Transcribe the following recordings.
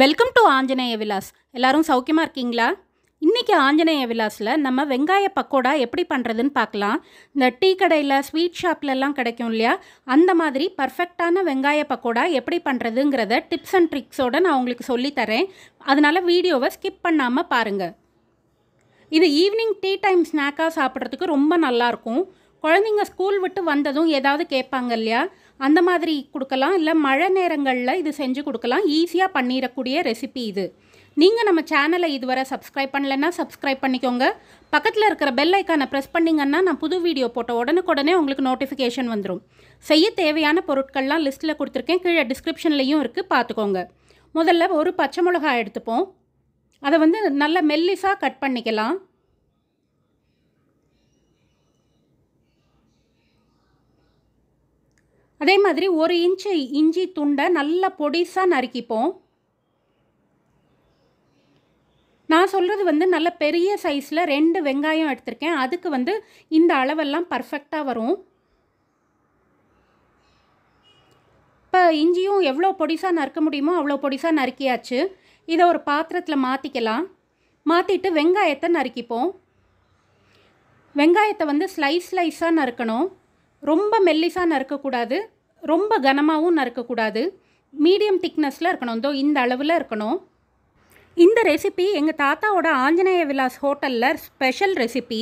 welcome to Anjaneya Vilas எல்லாரும் சௌக்கியமாக இருக்கீங்களா இன்றைக்கி ஆஞ்சநேய விலாஸில் நம்ம வெங்காய பக்கோடா எப்படி பண்ணுறதுன்னு பார்க்கலாம் இந்த டீ கடையில் ஸ்வீட் ஷாப்லலாம் கிடைக்கும் இல்லையா அந்த மாதிரி பர்ஃபெக்டான வெங்காய பக்கோடா எப்படி பண்ணுறதுங்கிறத டிப்ஸ் அண்ட் ட்ரிக்ஸோடு நான் உங்களுக்கு சொல்லித்தரேன் அதனால் வீடியோவை ஸ்கிப் பண்ணாமல் பாருங்கள் இது ஈவினிங் டீ டைம் ஸ்நாக்காக சாப்பிட்றதுக்கு ரொம்ப நல்லாயிருக்கும் குழந்தைங்க ஸ்கூல் விட்டு வந்ததும் ஏதாவது கேட்பாங்க இல்லையா அந்த மாதிரி கொடுக்கலாம் இல்லை மழை நேரங்களில் இது செஞ்சு கொடுக்கலாம் ஈஸியாக பண்ணிடக்கூடிய ரெசிபி இது நீங்கள் நம்ம சேனலை இதுவரை சப்ஸ்கிரைப் பண்ணலைன்னா சப்ஸ்கிரைப் பண்ணிக்கோங்க பக்கத்தில் இருக்கிற பெல் ஐக்கானை ப்ரெஸ் பண்ணிங்கன்னா நான் புது வீடியோ போட்ட உடனுக்குடனே உங்களுக்கு நோட்டிஃபிகேஷன் வந்துடும் செய்ய தேவையான பொருட்கள்லாம் லிஸ்ட்டில் கொடுத்துருக்கேன் கீழே டிஸ்கிரிப்ஷன்லேயும் இருக்குது பார்த்துக்கோங்க முதல்ல ஒரு பச்சை மிளகாய் எடுத்துப்போம் அதை வந்து நல்லா மெல்லிஸாக கட் பண்ணிக்கலாம் அதே மாதிரி ஒரு இன்ச்சு இஞ்சி துண்டை நல்லா பொடிசாக நறுக்கிப்போம் நான் சொல்கிறது வந்து நல்ல பெரிய சைஸில் ரெண்டு வெங்காயம் எடுத்திருக்கேன் அதுக்கு வந்து இந்த அளவெல்லாம் பர்ஃபெக்டாக வரும் இப்போ இஞ்சியும் எவ்வளோ பொடிசாக நறுக்க முடியுமோ அவ்வளோ பொடிசாக நறுக்கியாச்சு இதை ஒரு பாத்திரத்தில் மாற்றிக்கலாம் மாற்றிட்டு வெங்காயத்தை நறுக்கிப்போம் வெங்காயத்தை வந்து ஸ்லைஸ் ஸ்லைஸாக நறுக்கணும் ரொம்ப மெல்லிசாக நறுக்கக்கூடாது ரொம்ப கனமாகவும் நறுக்கக்கூடாது மீடியம் திக்னஸில் இருக்கணும் தோ இந்த அளவில் இருக்கணும் இந்த ரெசிபி எங்கள் தாத்தாவோட ஆஞ்சநேய விலாஸ் ஹோட்டலில் ஸ்பெஷல் ரெசிபி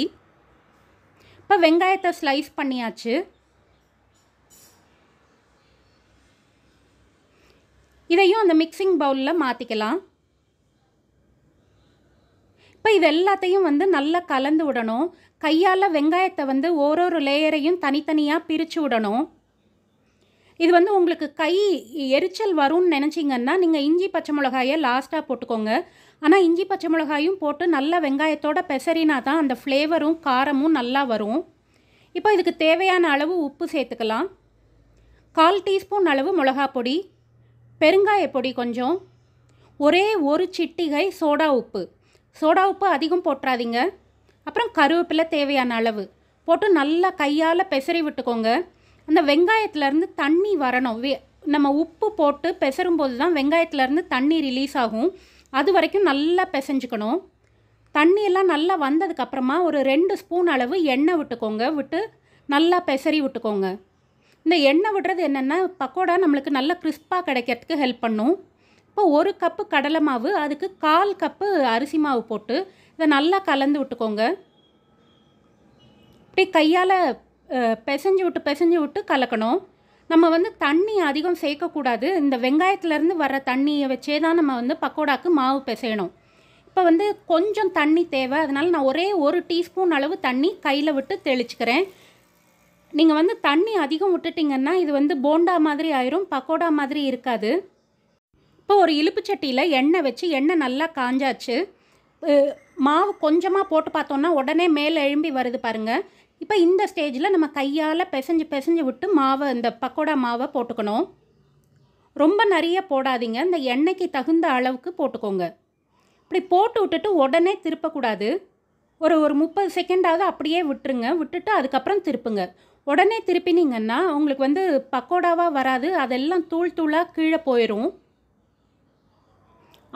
இப்போ வெங்காயத்தை ஸ்லைஸ் பண்ணியாச்சு இதையும் அந்த மிக்சிங் பவுலில் மாற்றிக்கலாம் இப்போ இது எல்லாத்தையும் வந்து நல்லா கலந்து விடணும் கையால் வெங்காயத்தை வந்து ஒரு ஒரு லேயரையும் தனித்தனியாக பிரித்து விடணும் இது வந்து உங்களுக்கு கை எரிச்சல் வரும்னு நினச்சிங்கன்னா நீங்கள் இஞ்சி பச்சை மிளகாயை லாஸ்ட்டாக போட்டுக்கோங்க ஆனால் இஞ்சி பச்சை மிளகாயும் போட்டு நல்லா வெங்காயத்தோட பெசரினா தான் அந்த ஃப்ளேவரும் காரமும் நல்லா வரும் இப்போ இதுக்கு தேவையான அளவு உப்பு சேர்த்துக்கலாம் கால் டீஸ்பூன் அளவு மிளகா பொடி பெருங்காய பொடி கொஞ்சம் ஒரே ஒரு சிட்டிகை சோடா உப்பு சோடா உப்பு அதிகம் போட்டுறாதீங்க அப்புறம் கருவேப்பிலை தேவையான அளவு போட்டு நல்லா கையால் பெசரி விட்டுக்கோங்க அந்த வெங்காயத்துலேருந்து தண்ணி வரணும் வே நம்ம உப்பு போட்டு பெசரும்போது தான் வெங்காயத்துலேருந்து தண்ணி ரிலீஸ் ஆகும் அது வரைக்கும் நல்லா பிசைஞ்சுக்கணும் தண்ணியெல்லாம் நல்லா வந்ததுக்கப்புறமா ஒரு ரெண்டு ஸ்பூன் அளவு எண்ணெய் விட்டுக்கோங்க விட்டு நல்லா பெசரி விட்டுக்கோங்க இந்த எண்ணெய் விடுறது என்னென்னா பக்கோடா நம்மளுக்கு நல்லா கிறிஸ்பாக கிடைக்கிறதுக்கு ஹெல்ப் பண்ணும் இப்போ ஒரு கப்பு கடலை மாவு அதுக்கு கால் கப்பு அரிசி மாவு போட்டு இதை நல்லா கலந்து விட்டுக்கோங்க இப்படி கையால் பிசைஞ்சு விட்டு பிசைஞ்சு விட்டு கலக்கணும் நம்ம வந்து தண்ணி அதிகம் சேர்க்கக்கூடாது இந்த வெங்காயத்துலேருந்து வர தண்ணியை வச்சே தான் நம்ம வந்து பக்கோடாக்கு மாவு பிசையணும் இப்போ வந்து கொஞ்சம் தண்ணி தேவை அதனால் நான் ஒரே ஒரு டீஸ்பூன் அளவு தண்ணி கையில் விட்டு தெளிச்சுக்கிறேன் நீங்கள் வந்து தண்ணி அதிகம் விட்டுட்டிங்கன்னா இது வந்து போண்டா மாதிரி ஆயிரும் பக்கோடா மாதிரி இருக்காது இப்போ ஒரு இழுப்பு சட்டியில் எண்ணெய் வச்சு எண்ணெய் நல்லா காஞ்சாச்சு மாவு கொஞ்சமாக போட்டு பார்த்தோன்னா உடனே மேலே எழும்பி வருது பாருங்கள் இப்போ இந்த ஸ்டேஜில் நம்ம கையால் பிசைஞ்சு பிசைஞ்சு விட்டு மாவை இந்த பக்கோடா மாவை போட்டுக்கணும் ரொம்ப நிறைய போடாதீங்க இந்த எண்ணெய்க்கு தகுந்த அளவுக்கு போட்டுக்கோங்க இப்படி போட்டு விட்டுட்டு உடனே திருப்பக்கூடாது ஒரு ஒரு முப்பது செகண்டாவது அப்படியே விட்டுருங்க விட்டுட்டு அதுக்கப்புறம் திருப்புங்க உடனே திருப்பினீங்கன்னா உங்களுக்கு வந்து பக்கோடாவாக வராது அதெல்லாம் தூள் தூளாக கீழே போயிடும்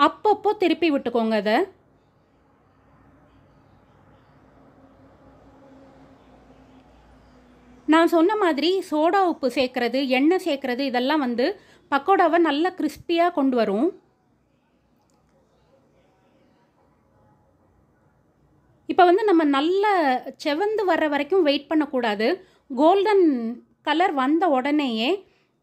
அப்பப்போ திருப்பி விட்டுக்கோங்க அதை நான் சொன்ன மாதிரி சோடா உப்பு சேர்க்குறது எண்ணெய் சேர்க்குறது இதெல்லாம் வந்து பக்கோடாவை நல்லா கிறிஸ்பியாக கொண்டு வரும் இப்போ வந்து நம்ம நல்ல செவந்து வர்ற வரைக்கும் வெயிட் பண்ணக்கூடாது கோல்டன் கலர் வந்த உடனேயே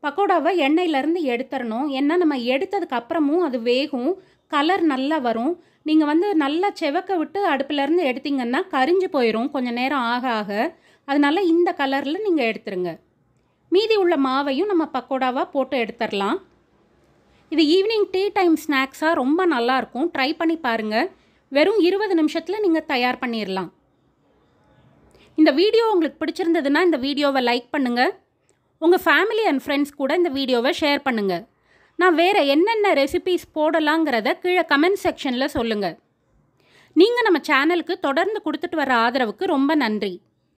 பக்கோடாவை எண்ணெயிலேருந்து எடுத்துடணும் ஏன்னா நம்ம எடுத்ததுக்கு அப்புறமும் அது வேகும் கலர் நல்லா வரும் நீங்கள் வந்து நல்லா செவக்க விட்டு அடுப்பிலேருந்து எடுத்தீங்கன்னா கரிஞ்சு போயிடும் கொஞ்சம் நேரம் ஆக ஆக அதனால் இந்த கலரில் நீங்கள் எடுத்துருங்க மீதி உள்ள மாவையும் நம்ம பக்கோடாவாக போட்டு எடுத்துடலாம் இது ஈவினிங் டீ டைம் ஸ்நாக்ஸாக ரொம்ப நல்லாயிருக்கும் ட்ரை பண்ணி பாருங்கள் வெறும் இருபது நிமிஷத்தில் நீங்கள் தயார் பண்ணிடலாம் இந்த வீடியோ உங்களுக்கு பிடிச்சிருந்ததுன்னா இந்த வீடியோவை லைக் பண்ணுங்கள் உங்கள் ஃபேமிலி அண்ட் ஃப்ரெண்ட்ஸ் கூட இந்த வீடியோவை ஷேர் பண்ணுங்கள் நான் வேறு என்னென்ன ரெசிபீஸ் போடலாங்கிறத கீழே கமெண்ட் செக்ஷனில் சொல்லுங்கள் நீங்கள் நம்ம சேனலுக்கு தொடர்ந்து கொடுத்துட்டு வர ஆதரவுக்கு ரொம்ப நன்றி